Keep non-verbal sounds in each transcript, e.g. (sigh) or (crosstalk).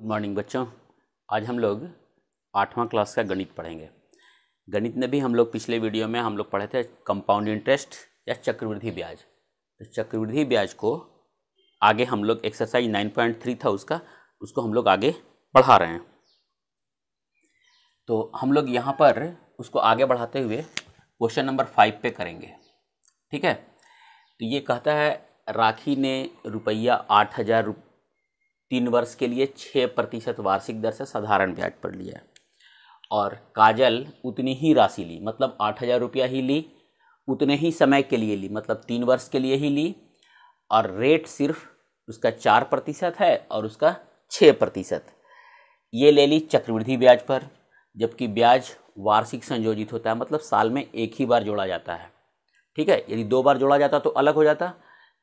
Good morning बच्चों आज हम लोग आठवां क्लास का गणित पढ़ेंगे गणित में भी हम लोग पिछले वीडियो में हम लोग पढ़े थे कंपाउंड इंटरेस्ट या चक्रवृद्धि ब्याज तो चक्रवृद्धि ब्याज को आगे हम लोग एक्सरसाइज नाइन पॉइंट थ्री था उसका उसको हम लोग आगे पढ़ा रहे हैं तो हम लोग यहाँ पर उसको आगे बढ़ाते हुए क्वेश्चन नंबर फाइव पे करेंगे ठीक है तो ये कहता है राखी ने रुपया आठ हज़ार रुप तीन वर्ष के लिए छः प्रतिशत वार्षिक दर से साधारण ब्याज पर लिया और काजल उतनी ही राशि ली मतलब आठ हज़ार रुपया ही ली उतने ही समय के लिए ली मतलब तीन वर्ष के लिए ही ली और रेट सिर्फ उसका चार प्रतिशत है और उसका छः प्रतिशत ये ले ली चक्रवृद्धि ब्याज पर जबकि ब्याज वार्षिक संयोजित होता है मतलब साल में एक ही बार जोड़ा जाता है ठीक है यदि दो बार जोड़ा जाता तो अलग हो जाता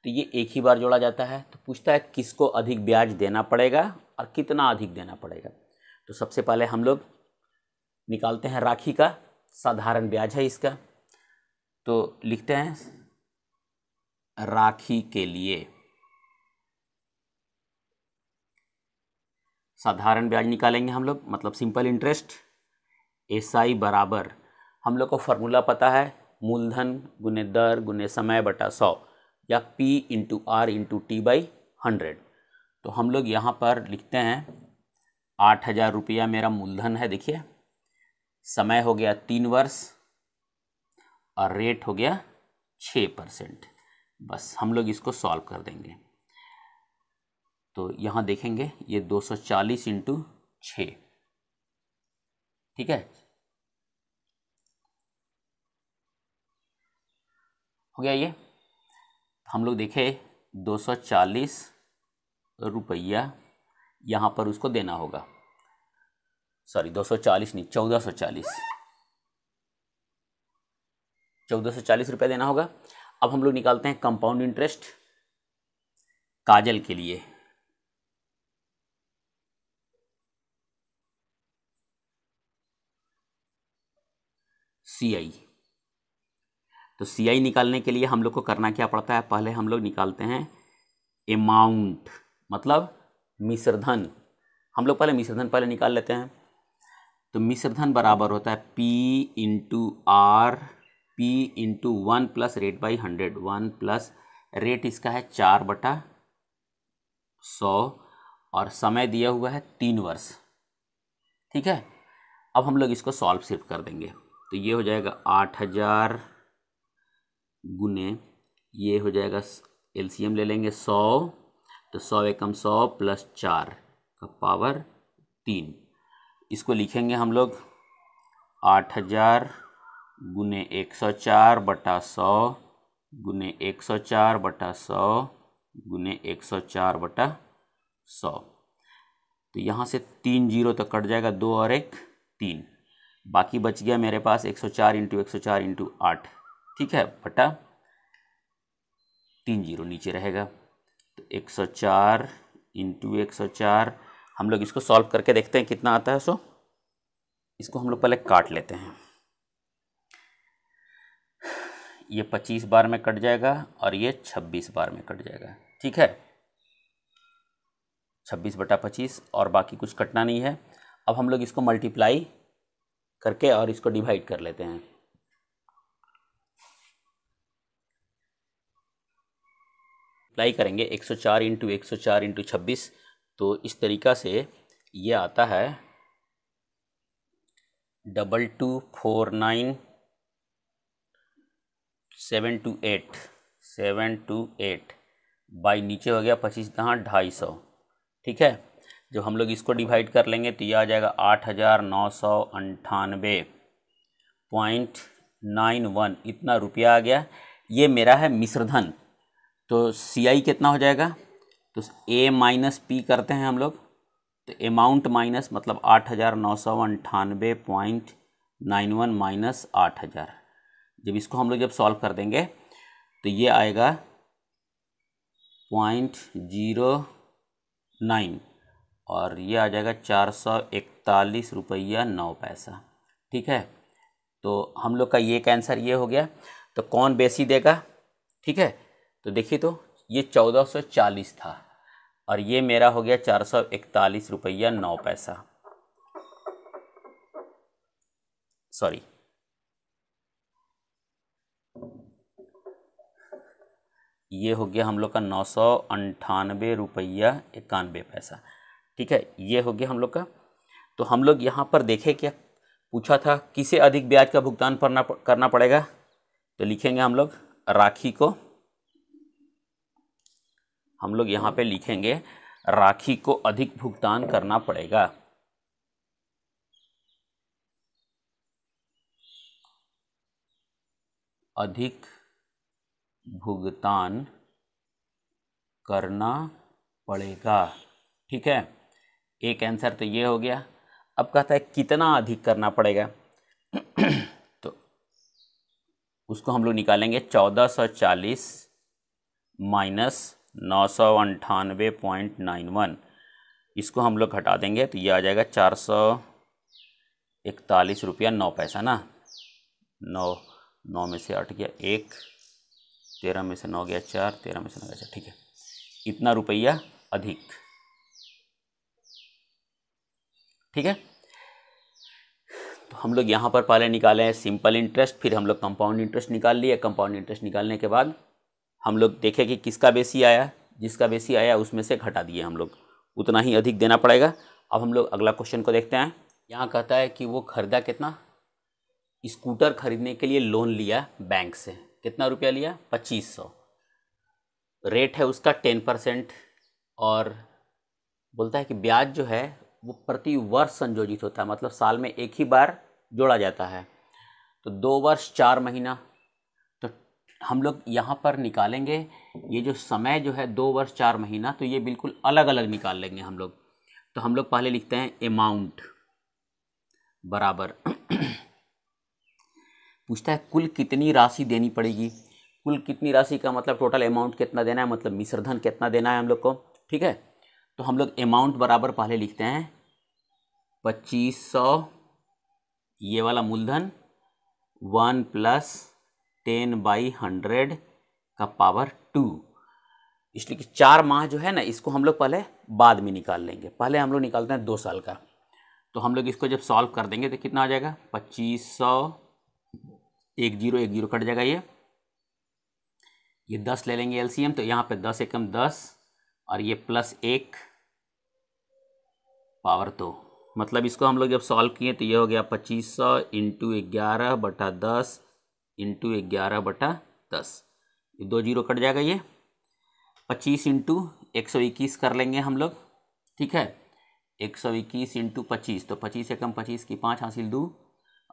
तो ये एक ही बार जोड़ा जाता है तो पूछता है किसको अधिक ब्याज देना पड़ेगा और कितना अधिक देना पड़ेगा तो सबसे पहले हम लोग निकालते हैं राखी का साधारण ब्याज है इसका तो लिखते हैं राखी के लिए साधारण ब्याज निकालेंगे हम लोग मतलब सिंपल इंटरेस्ट एस आई बराबर हम लोग को फार्मूला पता है मूलधन गुने दर गुने समय बटा सौ या P into R into T by hundred तो हम लोग यहाँ पर लिखते हैं आठ हज़ार रुपया मेरा मूलधन है देखिए समय हो गया तीन वर्ष और रेट हो गया छः परसेंट बस हम लोग इसको सॉल्व कर देंगे तो यहाँ देखेंगे ये दो सौ चालीस इंटू छ ठीक है हो गया ये हम लोग देखे दो सौ चालीस रुपया यहाँ पर उसको देना होगा सॉरी दो सौ चालीस नहीं चौदह सौ चालीस चौदह सौ चालीस रुपया देना होगा अब हम लोग निकालते हैं कंपाउंड इंटरेस्ट काजल के लिए सी आई तो सी आई निकालने के लिए हम लोग को करना क्या पड़ता है पहले हम लोग निकालते हैं अमाउंट मतलब मिश्रधन हम लोग पहले मिश्रधन पहले निकाल लेते हैं तो मिश्रधन बराबर होता है P into R P into one plus rate by hundred one plus rate इसका है चार बटा सौ और समय दिया हुआ है तीन वर्ष ठीक है अब हम लोग इसको सॉल्व सिर्फ कर देंगे तो ये हो जाएगा आठ हज़ार गुने ये हो जाएगा एलसीएम ले लेंगे सौ तो सौ एकम सौ प्लस चार का पावर तीन इसको लिखेंगे हम लोग आठ हजार गुने एक सौ चार बटा सौ गुने एक सौ चार बटा सौ गुने एक सौ चार बटा सौ तो यहाँ से तीन जीरो तक कट जाएगा दो और एक तीन बाकी बच गया मेरे पास एक सौ चार इंटू एक सौ चार इंटू आठ ठीक है बटा तीन जीरो नीचे रहेगा तो एक सौ चार इंटू एक सौ चार हम लोग इसको सॉल्व करके देखते हैं कितना आता है सो इसको हम लोग पहले काट लेते हैं ये पच्चीस बार में कट जाएगा और ये छब्बीस बार में कट जाएगा ठीक है छब्बीस बटा पच्चीस और बाकी कुछ कटना नहीं है अब हम लोग इसको मल्टीप्लाई करके और इसको डिवाइड कर लेते हैं अप्लाई करेंगे 104 सौ चार इंटू एक सौ चार इंटू छब्बीस तो इस तरीका से ये आता है double two four nine seven two eight seven two eight by नीचे हो गया पच्चीस दहाँ ढाई सौ ठीक है जब हम लोग इसको डिवाइड कर लेंगे तो ये आ जाएगा आठ हज़ार नौ सौ अंठानवे पॉइंट नाइन वन इतना रुपया आ गया ये मेरा है मिश्रधन तो सी आई कितना हो जाएगा तो ए माइनस पी करते हैं हम लोग तो अमाउंट माइनस मतलब आठ हज़ार नौ सौ अंठानवे पॉइंट नाइन वन माइनस आठ हज़ार जब इसको हम लोग जब सॉल्व कर देंगे तो ये आएगा पॉइंट जीरो नाइन और ये आ जाएगा चार सौ इकतालीस रुपया नौ पैसा ठीक है तो हम लोग का ये कैंसर आंसर ये हो गया तो कौन बेसी देगा ठीक है तो देखिए तो ये 1440 था और ये मेरा हो गया चार सौ इकतालीस रुपया नौ पैसा सॉरी ये हो गया हम लोग का नौ सौ अंठानबे रुपया इक्यानवे पैसा ठीक है ये हो गया हम लोग का तो हम लोग यहाँ पर देखें क्या पूछा था किसे अधिक ब्याज का भुगतान करना करना पड़ेगा तो लिखेंगे हम लोग राखी को हम लोग यहाँ पे लिखेंगे राखी को अधिक भुगतान करना पड़ेगा अधिक भुगतान करना पड़ेगा ठीक है एक आंसर तो ये हो गया अब कहता है कितना अधिक करना पड़ेगा (clears throat) तो उसको हम लोग निकालेंगे चौदह सौ चालीस माइनस नौ सौ अंठानवे पॉइंट नाइन वन इसको हम लोग घटा देंगे तो ये आ जाएगा चार सौ इकतालीस रुपया नौ पैसा ना नौ नौ में से आठ गया एक तेरह में से नौ गया चार तेरह में से नौ गया चार ठीक है इतना रुपया अधिक ठीक है तो हम लोग यहाँ पर पहले निकाले हैं सिंपल इंटरेस्ट फिर हम लोग कंपाउंड इंटरेस्ट निकाल लिए कंपाउंड इंटरेस्ट निकालने के बाद हम लोग देखें कि किसका बेसी आया जिसका बेसी आया उसमें से घटा दिए हम लोग उतना ही अधिक देना पड़ेगा अब हम लोग अगला क्वेश्चन को देखते हैं यहाँ कहता है कि वो खरीदा कितना स्कूटर खरीदने के लिए लोन लिया बैंक से कितना रुपया लिया पच्चीस सौ रेट है उसका टेन परसेंट और बोलता है कि ब्याज जो है वो प्रति वर्ष संयोजित होता है मतलब साल में एक ही बार जोड़ा जाता है तो दो वर्ष चार महीना हम लोग यहाँ पर निकालेंगे ये जो समय जो है दो वर्ष चार महीना तो ये बिल्कुल अलग अलग निकाल लेंगे हम लोग तो हम लोग पहले लिखते हैं अमाउंट बराबर (clears throat) पूछता है कुल कितनी राशि देनी पड़ेगी कुल कितनी राशि का मतलब टोटल अमाउंट कितना देना है मतलब मिश्रधन कितना देना है हम लोग को ठीक है तो हम लोग अमाउंट बराबर पहले लिखते हैं पच्चीस सौ ये वाला मूलधन one plus ten by hundred का पावर टू इसलिए कि चार माह जो है ना इसको हम लोग पहले बाद में निकाल लेंगे पहले हम लोग निकालते हैं दो साल का तो हम लोग इसको जब सॉल्व कर देंगे तो कितना आ जाएगा पच्चीस सौ एक जीरो एक जीरो कट जाएगा ये ये दस ले लेंगे एलसीएम तो यहाँ पे दस एकम दस और ये प्लस एक पावर दो तो। मतलब इसको हम लोग जब सॉल्व किए तो ये हो गया पच्चीस सौ इंटू ग्यारह बटा दस इंटू ग्यारह बटा दस दो जीरो कट जाएगा ये पच्चीस इंटू एक सौ इक्कीस कर लेंगे हम लोग ठीक है एक सौ इक्कीस इंटू पच्चीस तो पच्चीस एकम पच्चीस की पाँच हासिल दो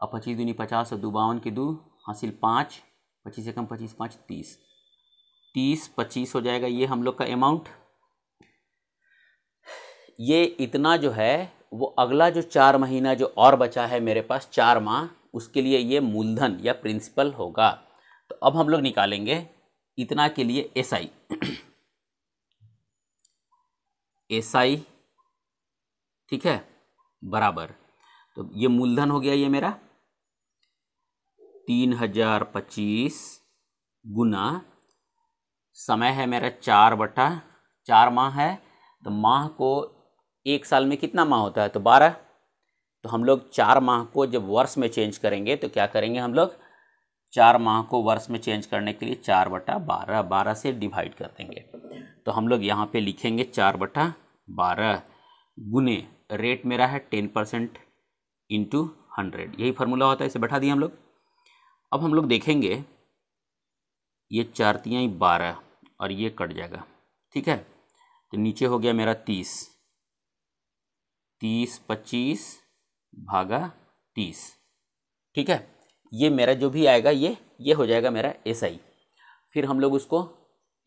और पच्चीस दूनी पचास और तो दो बावन की दो हासिल पाँच पच्चीस एकम पच्चीस पाँच तीस तीस पच्चीस हो जाएगा ये हम लोग का अमाउंट ये इतना जो है वो अगला जो चार महीना जो और बचा है मेरे पास चार माह उसके लिए ये मूलधन या प्रिंसिपल होगा तो अब हम लोग निकालेंगे इतना के लिए एस आई एस आई ठीक है बराबर तो ये मूलधन हो गया ये मेरा तीन हजार पच्चीस गुना समय है मेरा चार बटा चार माह है तो माह को एक साल में कितना माह होता है तो बारह तो हम लोग चार माह को जब वर्ष में चेंज करेंगे तो क्या करेंगे हम लोग चार माह को वर्ष में चेंज करने के लिए चार बटा बारह बारह से डिवाइड कर देंगे तो हम लोग यहाँ पे लिखेंगे चार बटा बारह गुने रेट मेरा है टेन परसेंट इंटू हंड्रेड यही फार्मूला होता है इसे बैठा दिए हम लोग अब हम लोग देखेंगे ये चार तियाई बारह और ये कट जाएगा ठीक है तो नीचे हो गया मेरा तीस तीस पच्चीस भागा तीस ठीक है ये मेरा जो भी आएगा ये ये हो जाएगा मेरा एस आई फिर हम लोग उसको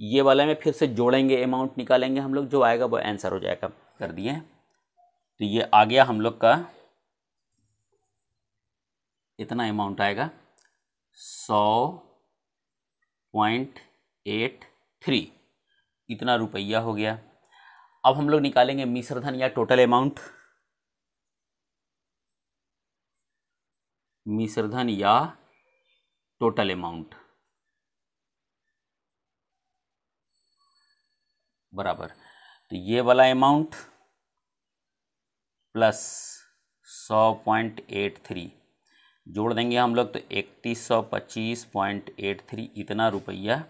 ये वाले में फिर से जोड़ेंगे अमाउंट निकालेंगे हम लोग जो आएगा वो आंसर हो जाएगा कर दिए तो ये आ गया हम लोग का इतना अमाउंट आएगा सौ पॉइंट एट थ्री इतना रुपया हो गया अब हम लोग निकालेंगे मिश्रधन या टोटल अमाउंट मिश्रधन या टोटल अमाउंट बराबर तो ये वाला अमाउंट प्लस सौ पॉइंट एट थ्री जोड़ देंगे हम लोग तो इकतीस सौ पच्चीस पॉइंट एट थ्री इतना रुपया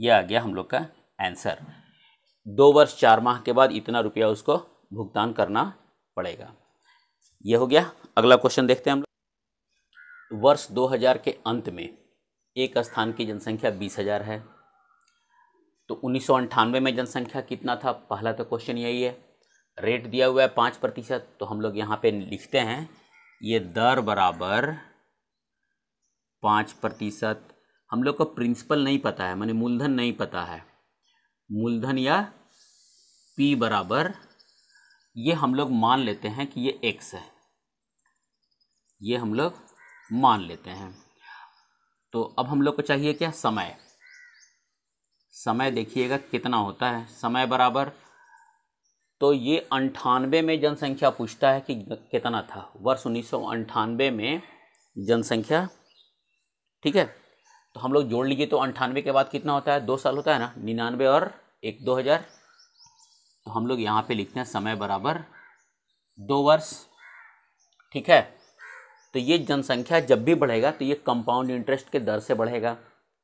ये आ गया हम लोग का आंसर दो वर्ष चार माह के बाद इतना रुपया उसको भुगतान करना पड़ेगा ये हो गया अगला क्वेश्चन देखते हैं हम लोग वर्ष 2000 के अंत में एक स्थान की जनसंख्या बीस हज़ार है तो उन्नीस में जनसंख्या कितना था पहला तो क्वेश्चन यही है रेट दिया हुआ है पाँच प्रतिशत तो हम लोग यहाँ पे लिखते हैं ये दर बराबर पाँच प्रतिशत हम लोग को प्रिंसिपल नहीं पता है मैंने मूलधन नहीं पता है मूलधन या पी बराबर ये हम लोग मान लेते हैं कि ये एक्स है ये हम लोग मान लेते हैं तो अब हम लोग को चाहिए क्या समय समय देखिएगा कितना होता है समय बराबर तो ये अंठानवे में जनसंख्या पूछता है कि कितना था वर्ष उन्नीस में जनसंख्या ठीक है तो हम लोग जोड़ लीजिए तो अंठानवे के बाद कितना होता है दो साल होता है ना निन्यानवे और एक दो हज़ार तो हम लोग यहाँ पे लिखते हैं समय बराबर दो वर्ष ठीक है तो ये जनसंख्या जब भी बढ़ेगा तो ये कंपाउंड इंटरेस्ट के दर से बढ़ेगा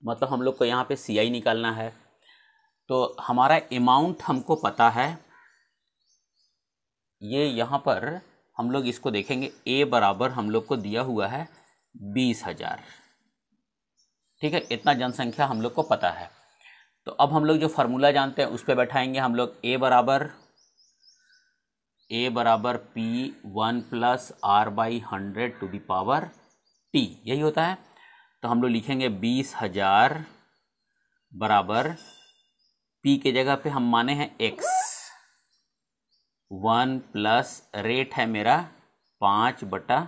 मतलब हम लोग को यहाँ पे सी आई निकालना है तो हमारा अमाउंट हमको पता है ये यहाँ पर हम लोग इसको देखेंगे ए बराबर हम लोग को दिया हुआ है बीस हज़ार ठीक है इतना जनसंख्या हम लोग को पता है तो अब हम लोग जो फार्मूला जानते हैं उस पर बैठाएंगे हम लोग ए बराबर ए बराबर P one plus R by hundred to power T यही होता है तो हम लोग लिखेंगे बीस हजार बराबर पी के जगह पे हम माने हैं एक्स वन प्लस रेट है मेरा पाँच बटा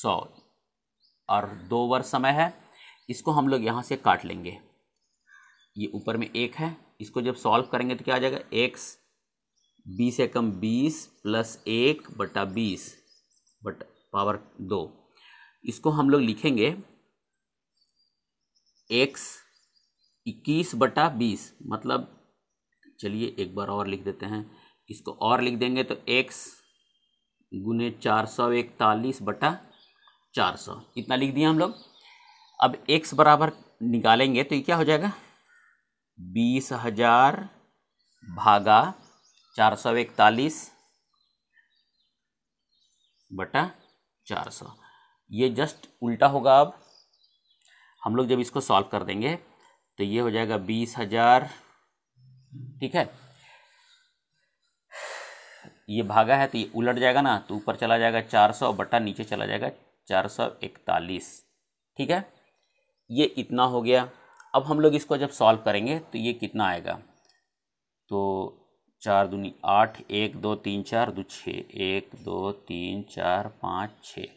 सौ और दो वर्ष समय है इसको हम लोग यहाँ से काट लेंगे ये ऊपर में एक है इसको जब सॉल्व करेंगे तो क्या आ जाएगा एक्स बी से कम बीस प्लस एक बटा बीस बट पावर दो इसको हम लोग लिखेंगे एक्स इक्कीस बटा बीस मतलब चलिए एक बार और लिख देते हैं इसको और लिख देंगे तो एक्स गुने चार सौ इकतालीस बटा चार सौ इतना लिख दिया हम लोग अब एक्स बराबर निकालेंगे तो ये क्या हो जाएगा बीस हजार भागा चार सौ इकतालीस बटा चार सौ ये जस्ट उल्टा होगा अब हम लोग जब इसको सॉल्व कर देंगे तो ये हो जाएगा बीस हजार ठीक है ये भागा है तो ये उलट जाएगा ना तो ऊपर चला जाएगा चार सौ बटा नीचे चला जाएगा चार सौ इकतालीस ठीक है ये इतना हो गया अब हम लोग इसको जब सॉल्व करेंगे तो ये कितना आएगा तो चार दूनी आठ एक दो तीन चार दो छः एक दो तीन चार पाँच छः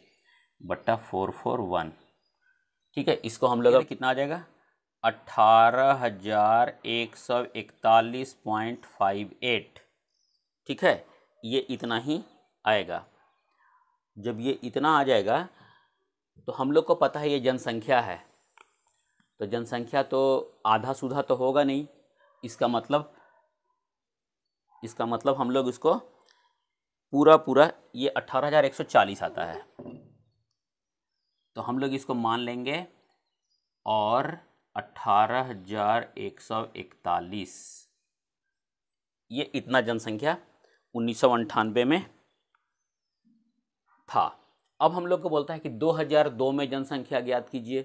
बट्टा फोर फोर वन ठीक है इसको हम लोग कितना आ जाएगा अट्ठारह हजार एक सौ इकतालीस पॉइंट फाइव एट ठीक है ये इतना ही आएगा जब ये इतना आ जाएगा तो हम लोग को पता है ये जनसंख्या है तो जनसंख्या तो आधा सुधा तो होगा नहीं इसका मतलब इसका मतलब हम लोग इसको पूरा पूरा ये अट्ठारह हज़ार एक सौ चालीस आता है तो हम लोग इसको मान लेंगे और अट्ठारह हज़ार एक सौ इकतालीस ये इतना जनसंख्या उन्नीस सौ अंठानबे में था अब हम लोग को बोलता है कि 2002 में जनसंख्या ज्ञात कीजिए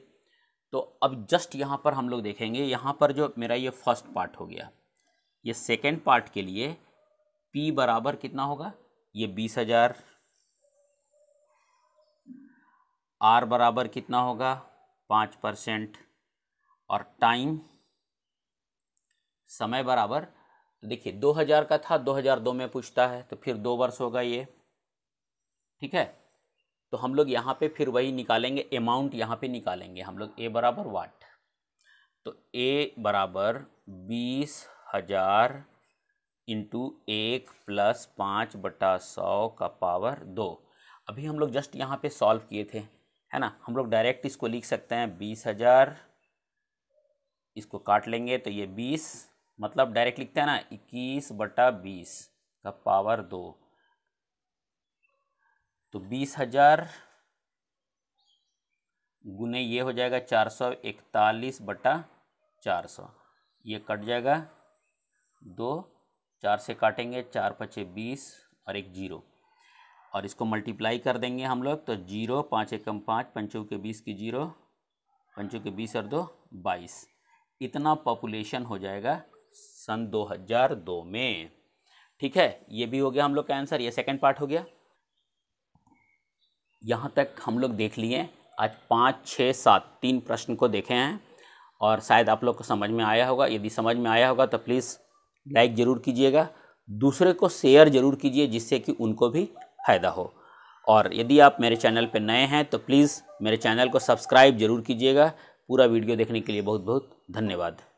तो अब जस्ट यहाँ पर हम लोग देखेंगे यहाँ पर जो मेरा ये फर्स्ट पार्ट हो गया ये सेकेंड पार्ट के लिए पी बराबर कितना होगा ये बीस हजार आर बराबर कितना होगा पाँच परसेंट और टाइम समय बराबर तो देखिए दो हज़ार का था दो हज़ार दो में पूछता है तो फिर दो वर्ष होगा ये ठीक है तो हम लोग यहाँ पे फिर वही निकालेंगे अमाउंट यहाँ पे निकालेंगे हम लोग ए बराबर वाट तो ए बराबर बीस हज़ार इंटू एक प्लस पाँच बटा सौ का पावर दो अभी हम लोग जस्ट यहाँ पे सॉल्व किए थे है ना हम लोग डायरेक्ट इसको लिख सकते हैं बीस हज़ार इसको काट लेंगे तो ये बीस मतलब डायरेक्ट लिखते हैं ना इक्कीस बटा बीस का पावर दो तो बीस हज़ार गुने ये हो जाएगा चार सौ इकतालीस बटा चार सौ ये कट जाएगा दो चार से काटेंगे चार पचे बीस और एक जीरो और इसको मल्टीप्लाई कर देंगे हम लोग तो जीरो पाँच एकम पाँच पंचों के बीस की जीरो पंचों के बीस और दो बाईस इतना पॉपुलेशन हो जाएगा सन 2002 में ठीक है ये भी हो गया हम लोग का आंसर ये सेकंड पार्ट हो गया यहाँ तक हम लोग देख लिए आज पाँच छः सात तीन प्रश्न को देखे हैं और शायद आप लोग को समझ में आया होगा यदि समझ में आया होगा तो प्लीज़ लाइक ज़रूर कीजिएगा दूसरे को शेयर ज़रूर कीजिए जिससे कि उनको भी फ़ायदा हो और यदि आप मेरे चैनल पर नए हैं तो प्लीज़ मेरे चैनल को सब्सक्राइब ज़रूर कीजिएगा पूरा वीडियो देखने के लिए बहुत बहुत धन्यवाद